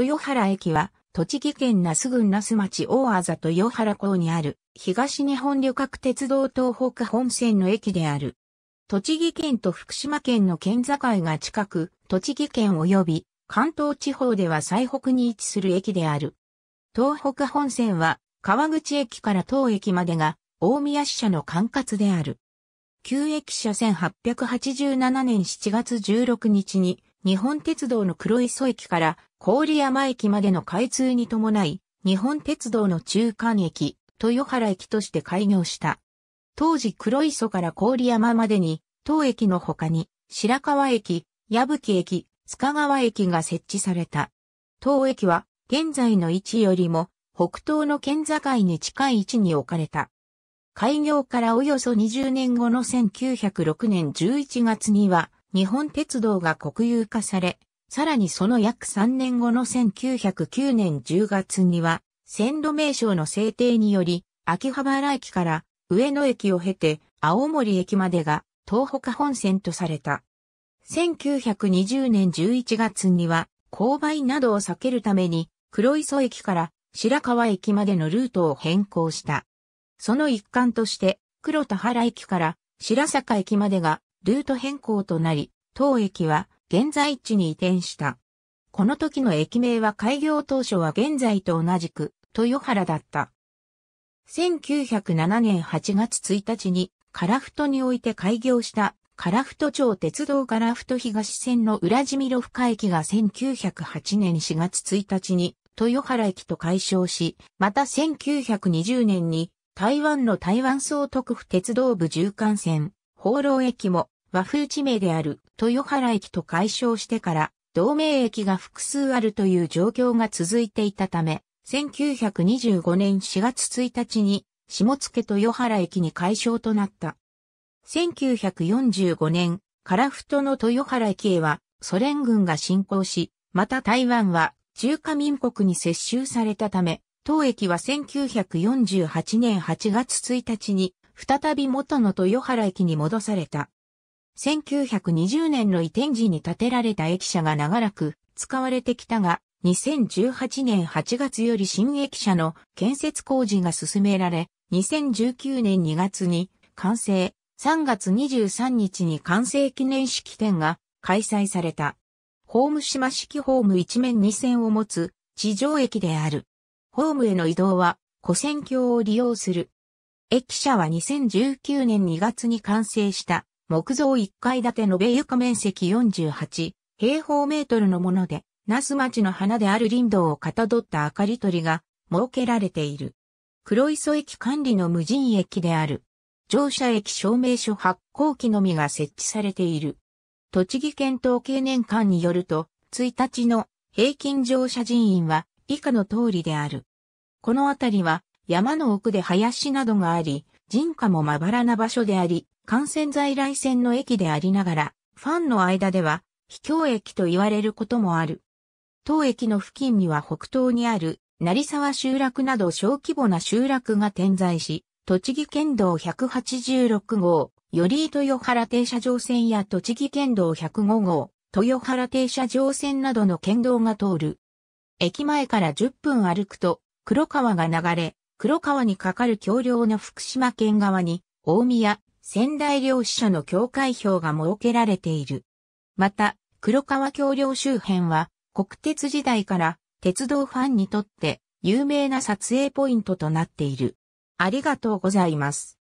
豊原駅は、栃木県那須郡那須町大あざ豊原港にある、東日本旅客鉄道東北本線の駅である。栃木県と福島県の県境が近く、栃木県及び関東地方では最北に位置する駅である。東北本線は、川口駅から当駅までが、大宮支社の管轄である。旧駅舎1887年7月16日に、日本鉄道の黒磯駅から郡山駅までの開通に伴い、日本鉄道の中間駅、豊原駅として開業した。当時黒磯から郡山までに、当駅の他に、白川駅、矢吹駅、塚川駅が設置された。当駅は、現在の位置よりも、北東の県境に近い位置に置かれた。開業からおよそ20年後の1906年11月には、日本鉄道が国有化され、さらにその約3年後の1909年10月には、線路名称の制定により、秋葉原駅から上野駅を経て青森駅までが東北本線とされた。1920年11月には、勾配などを避けるために、黒磯駅から白川駅までのルートを変更した。その一環として、黒田原駅から白坂駅までがルート変更となり、当駅は現在地に移転した。この時の駅名は開業当初は現在と同じく豊原だった。1907年8月1日にカラフトにおいて開業したカラフト町鉄道カラフト東線の裏地見ろ深駅が1908年4月1日に豊原駅と解消し、また1920年に台湾の台湾総督府鉄道部縦貫線放浪駅も和風地名である豊原駅と解消してから同名駅が複数あるという状況が続いていたため、1925年4月1日に下野豊原駅に解消となった。1945年、カラフトの豊原駅へはソ連軍が侵攻し、また台湾は中華民国に接収されたため、当駅は1948年8月1日に再び元の豊原駅に戻された。1920年の移転時に建てられた駅舎が長らく使われてきたが、2018年8月より新駅舎の建設工事が進められ、2019年2月に完成、3月23日に完成記念式典が開催された。ホーム島式ホーム一面二線を持つ地上駅である。ホームへの移動は、古線橋を利用する駅舎は2019年2月に完成した木造1階建て延べ床面積48平方メートルのもので、那須町の花である林道をかたどった明かり鳥が設けられている。黒磯駅管理の無人駅である。乗車駅証明書発行機のみが設置されている。栃木県統計年間によると、1日の平均乗車人員は以下の通りである。この辺りは山の奥で林などがあり、人家もまばらな場所であり、幹線在来線の駅でありながら、ファンの間では、秘境駅と言われることもある。当駅の付近には北東にある、成沢集落など小規模な集落が点在し、栃木県道186号、より豊原停車場線や栃木県道105号、豊原停車場線などの県道が通る。駅前から10分歩くと、黒川が流れ、黒川に架かる橋梁の福島県側に、大宮、仙台漁支社の境界標が設けられている。また、黒川橋梁周辺は、国鉄時代から鉄道ファンにとって有名な撮影ポイントとなっている。ありがとうございます。